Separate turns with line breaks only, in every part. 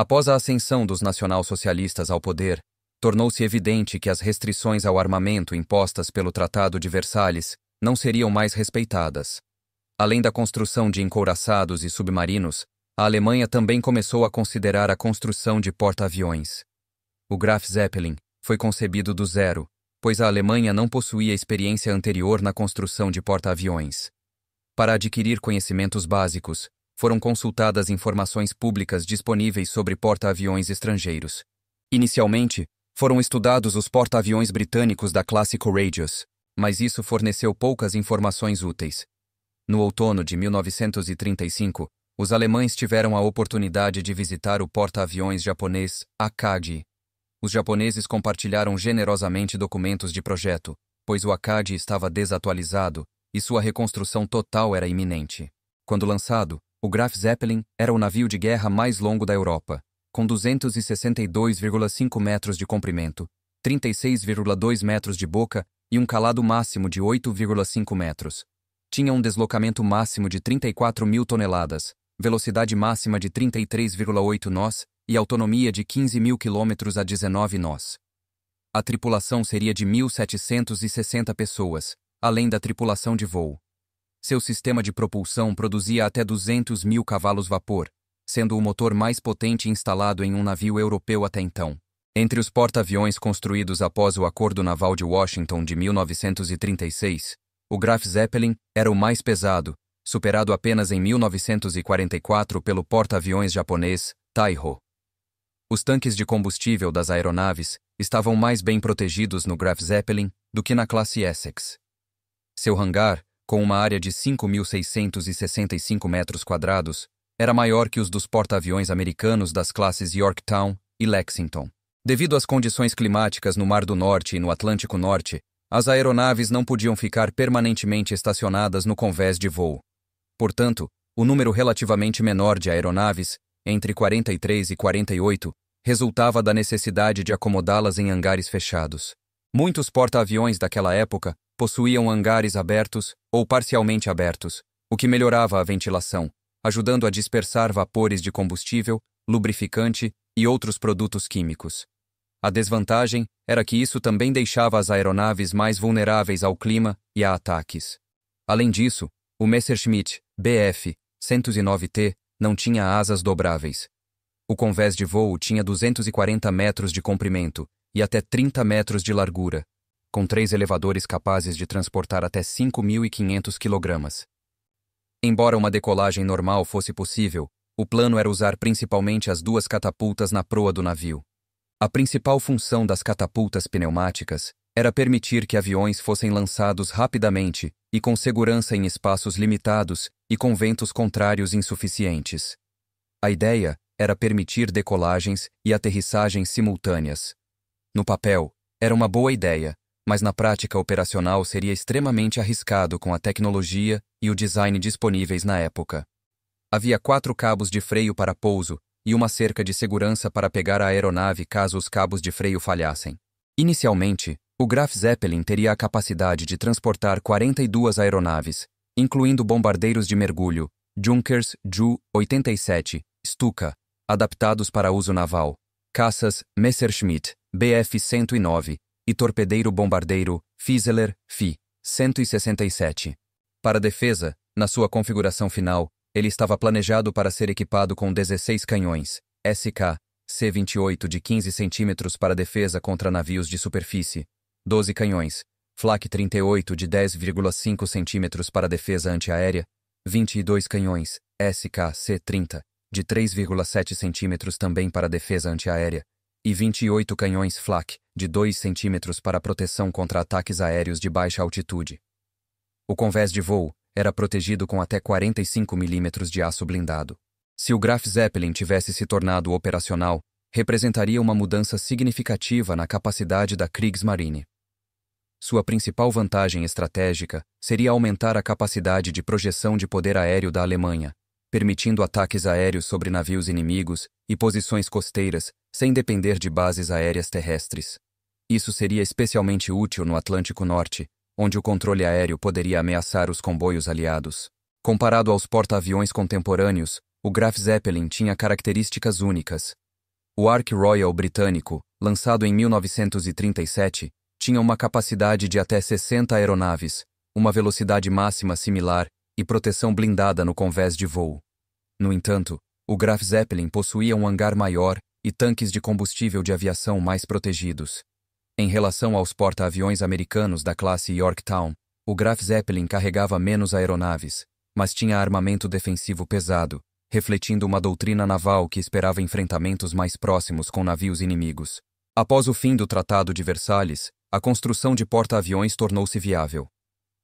Após a ascensão dos nacionalsocialistas ao poder, tornou-se evidente que as restrições ao armamento impostas pelo Tratado de Versalhes não seriam mais respeitadas. Além da construção de encouraçados e submarinos, a Alemanha também começou a considerar a construção de porta-aviões. O Graf Zeppelin foi concebido do zero, pois a Alemanha não possuía experiência anterior na construção de porta-aviões. Para adquirir conhecimentos básicos, foram consultadas informações públicas disponíveis sobre porta-aviões estrangeiros. Inicialmente, foram estudados os porta-aviões britânicos da classe Courageous, mas isso forneceu poucas informações úteis. No outono de 1935, os alemães tiveram a oportunidade de visitar o porta-aviões japonês Akagi. Os japoneses compartilharam generosamente documentos de projeto, pois o Akagi estava desatualizado e sua reconstrução total era iminente. Quando lançado, o Graf Zeppelin era o navio de guerra mais longo da Europa, com 262,5 metros de comprimento, 36,2 metros de boca e um calado máximo de 8,5 metros. Tinha um deslocamento máximo de 34 mil toneladas, velocidade máxima de 33,8 nós e autonomia de 15 mil quilômetros a 19 nós. A tripulação seria de 1.760 pessoas, além da tripulação de voo. Seu sistema de propulsão produzia até 200 mil cavalos-vapor, sendo o motor mais potente instalado em um navio europeu até então. Entre os porta-aviões construídos após o Acordo Naval de Washington de 1936, o Graf Zeppelin era o mais pesado, superado apenas em 1944 pelo porta-aviões japonês Taiho. Os tanques de combustível das aeronaves estavam mais bem protegidos no Graf Zeppelin do que na classe Essex. Seu hangar com uma área de 5.665 metros quadrados, era maior que os dos porta-aviões americanos das classes Yorktown e Lexington. Devido às condições climáticas no Mar do Norte e no Atlântico Norte, as aeronaves não podiam ficar permanentemente estacionadas no convés de voo. Portanto, o número relativamente menor de aeronaves, entre 43 e 48, resultava da necessidade de acomodá-las em hangares fechados. Muitos porta-aviões daquela época possuíam hangares abertos ou parcialmente abertos, o que melhorava a ventilação, ajudando a dispersar vapores de combustível, lubrificante e outros produtos químicos. A desvantagem era que isso também deixava as aeronaves mais vulneráveis ao clima e a ataques. Além disso, o Messerschmitt BF 109T não tinha asas dobráveis. O convés de voo tinha 240 metros de comprimento e até 30 metros de largura, com três elevadores capazes de transportar até 5.500 kg. Embora uma decolagem normal fosse possível, o plano era usar principalmente as duas catapultas na proa do navio. A principal função das catapultas pneumáticas era permitir que aviões fossem lançados rapidamente e com segurança em espaços limitados e com ventos contrários insuficientes. A ideia era permitir decolagens e aterrissagens simultâneas. No papel, era uma boa ideia, mas na prática operacional seria extremamente arriscado com a tecnologia e o design disponíveis na época. Havia quatro cabos de freio para pouso e uma cerca de segurança para pegar a aeronave caso os cabos de freio falhassem. Inicialmente, o Graf Zeppelin teria a capacidade de transportar 42 aeronaves, incluindo bombardeiros de mergulho, Junkers Ju-87, Stuka, adaptados para uso naval, caças Messerschmitt, Bf-109, e torpedeiro bombardeiro Fieseler Fi-167. Para defesa, na sua configuração final, ele estava planejado para ser equipado com 16 canhões SK C-28 de 15 cm para defesa contra navios de superfície, 12 canhões Flak 38 de 10,5 cm para defesa antiaérea, 22 canhões SK-C30 de 3,7 cm também para defesa antiaérea e 28 canhões Flak de 2 centímetros para proteção contra ataques aéreos de baixa altitude. O convés de voo era protegido com até 45 milímetros de aço blindado. Se o Graf Zeppelin tivesse se tornado operacional, representaria uma mudança significativa na capacidade da Kriegsmarine. Sua principal vantagem estratégica seria aumentar a capacidade de projeção de poder aéreo da Alemanha, permitindo ataques aéreos sobre navios inimigos e posições costeiras sem depender de bases aéreas terrestres. Isso seria especialmente útil no Atlântico Norte, onde o controle aéreo poderia ameaçar os comboios aliados. Comparado aos porta-aviões contemporâneos, o Graf Zeppelin tinha características únicas. O Ark Royal britânico, lançado em 1937, tinha uma capacidade de até 60 aeronaves, uma velocidade máxima similar e proteção blindada no convés de voo. No entanto, o Graf Zeppelin possuía um hangar maior e tanques de combustível de aviação mais protegidos. Em relação aos porta-aviões americanos da classe Yorktown, o Graf Zeppelin carregava menos aeronaves, mas tinha armamento defensivo pesado, refletindo uma doutrina naval que esperava enfrentamentos mais próximos com navios inimigos. Após o fim do Tratado de Versalhes, a construção de porta-aviões tornou-se viável.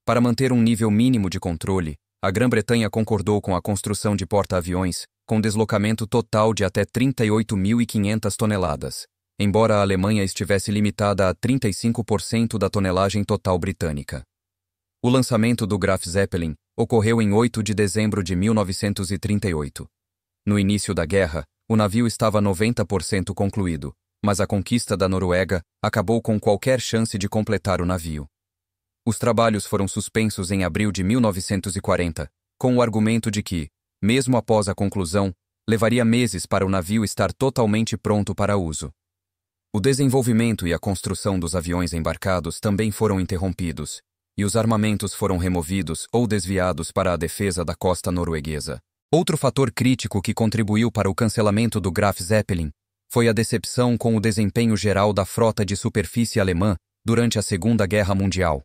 Para manter um nível mínimo de controle, a Grã-Bretanha concordou com a construção de porta-aviões com deslocamento total de até 38.500 toneladas embora a Alemanha estivesse limitada a 35% da tonelagem total britânica. O lançamento do Graf Zeppelin ocorreu em 8 de dezembro de 1938. No início da guerra, o navio estava 90% concluído, mas a conquista da Noruega acabou com qualquer chance de completar o navio. Os trabalhos foram suspensos em abril de 1940, com o argumento de que, mesmo após a conclusão, levaria meses para o navio estar totalmente pronto para uso. O desenvolvimento e a construção dos aviões embarcados também foram interrompidos, e os armamentos foram removidos ou desviados para a defesa da costa norueguesa. Outro fator crítico que contribuiu para o cancelamento do Graf Zeppelin foi a decepção com o desempenho geral da frota de superfície alemã durante a Segunda Guerra Mundial.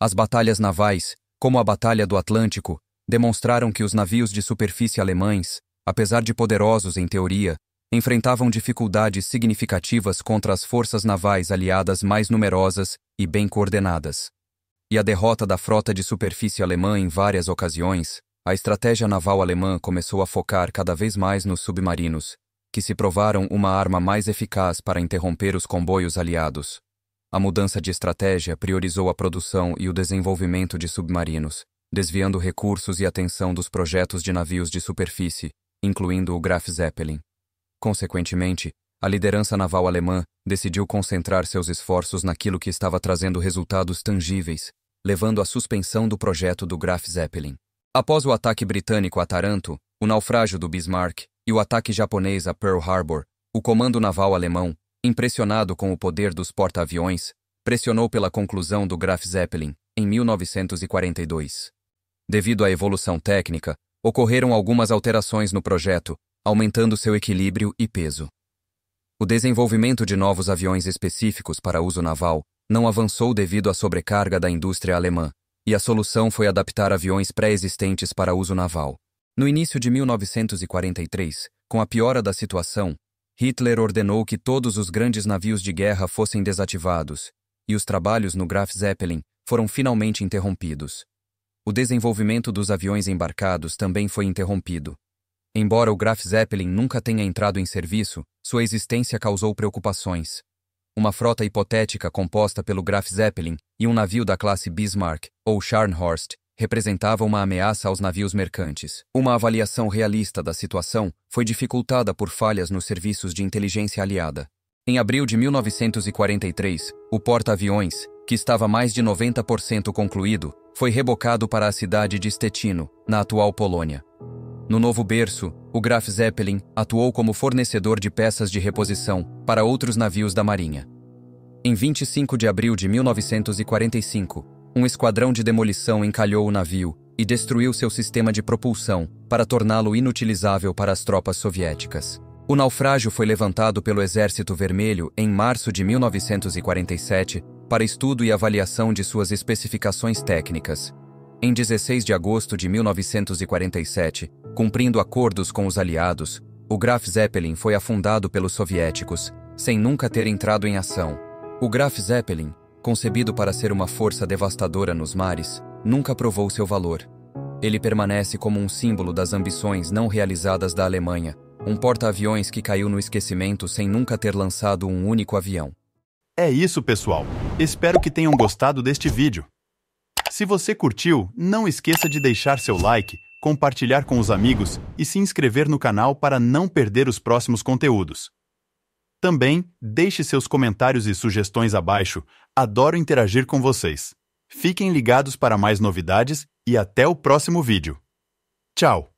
As batalhas navais, como a Batalha do Atlântico, demonstraram que os navios de superfície alemães, apesar de poderosos em teoria, enfrentavam dificuldades significativas contra as forças navais aliadas mais numerosas e bem coordenadas. E a derrota da frota de superfície alemã em várias ocasiões, a estratégia naval alemã começou a focar cada vez mais nos submarinos, que se provaram uma arma mais eficaz para interromper os comboios aliados. A mudança de estratégia priorizou a produção e o desenvolvimento de submarinos, desviando recursos e atenção dos projetos de navios de superfície, incluindo o Graf Zeppelin. Consequentemente, a liderança naval alemã decidiu concentrar seus esforços naquilo que estava trazendo resultados tangíveis, levando à suspensão do projeto do Graf Zeppelin. Após o ataque britânico a Taranto, o naufrágio do Bismarck e o ataque japonês a Pearl Harbor, o comando naval alemão, impressionado com o poder dos porta-aviões, pressionou pela conclusão do Graf Zeppelin em 1942. Devido à evolução técnica, ocorreram algumas alterações no projeto, aumentando seu equilíbrio e peso. O desenvolvimento de novos aviões específicos para uso naval não avançou devido à sobrecarga da indústria alemã, e a solução foi adaptar aviões pré-existentes para uso naval. No início de 1943, com a piora da situação, Hitler ordenou que todos os grandes navios de guerra fossem desativados, e os trabalhos no Graf Zeppelin foram finalmente interrompidos. O desenvolvimento dos aviões embarcados também foi interrompido, Embora o Graf Zeppelin nunca tenha entrado em serviço, sua existência causou preocupações. Uma frota hipotética composta pelo Graf Zeppelin e um navio da classe Bismarck, ou Scharnhorst, representava uma ameaça aos navios mercantes. Uma avaliação realista da situação foi dificultada por falhas nos serviços de inteligência aliada. Em abril de 1943, o porta-aviões, que estava mais de 90% concluído, foi rebocado para a cidade de Stetino, na atual Polônia. No novo berço, o Graf Zeppelin atuou como fornecedor de peças de reposição para outros navios da Marinha. Em 25 de abril de 1945, um esquadrão de demolição encalhou o navio e destruiu seu sistema de propulsão para torná-lo inutilizável para as tropas soviéticas. O naufrágio foi levantado pelo Exército Vermelho em março de 1947 para estudo e avaliação de suas especificações técnicas, em 16 de agosto de 1947, cumprindo acordos com os aliados, o Graf Zeppelin foi afundado pelos soviéticos, sem nunca ter entrado em ação. O Graf Zeppelin, concebido para ser uma força devastadora nos mares, nunca provou seu valor. Ele permanece como um símbolo das ambições não realizadas da Alemanha, um porta-aviões que caiu no esquecimento sem nunca ter lançado um único avião. É isso, pessoal. Espero que tenham gostado deste vídeo. Se você curtiu, não esqueça de deixar seu like, compartilhar com os amigos e se inscrever no canal para não perder os próximos conteúdos. Também deixe seus comentários e sugestões abaixo, adoro interagir com vocês. Fiquem ligados para mais novidades e até o próximo vídeo. Tchau!